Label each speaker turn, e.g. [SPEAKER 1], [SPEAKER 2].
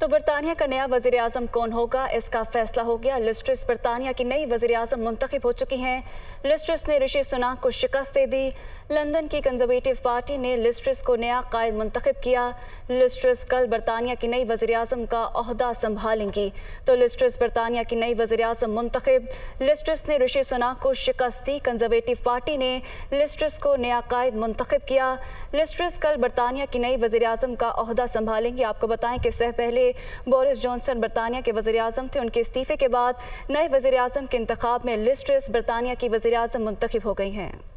[SPEAKER 1] तो बरतानिया का नया वजीर अजम कौन होगा इसका फैसला हो गया लिस्ट्रिस बरतानिया की नई वजी अजम मुंतखब हो चुकी हैं लिस्ट्रिस ने ऋषि सुनाक को शिकस्त दे दी लंदन की कंजर्वेटिव पार्टी ने लिस्ट्रिस को नया कायद मंतखब किया लिस्ट्रिस कल बरतानिया की नई वजी अजम का अहदा संभालेंगी तो लिस्ट्रिस बरतानिया की नई वजी अजम मुंतखब लिस्ट्रिस ने ऋषि सुनाक को शिकस्त दी कंजर्वेटिव पार्टी ने लिस्ट्रिस को नया कायद मंतखब किया लिस्ट्रिस कल बरतानिया की नई वजी अजम का अहदा संभालेंगी आपको बताएं कि इससे पहले बोरिस जॉनसन बरतानिया के वजे अजम थे उनके इस्तीफ़े के बाद नए वजे अजम के इंतबाब में लिस्ट्रेस बरतानिया की वजे अजम मंतखब हो गई हैं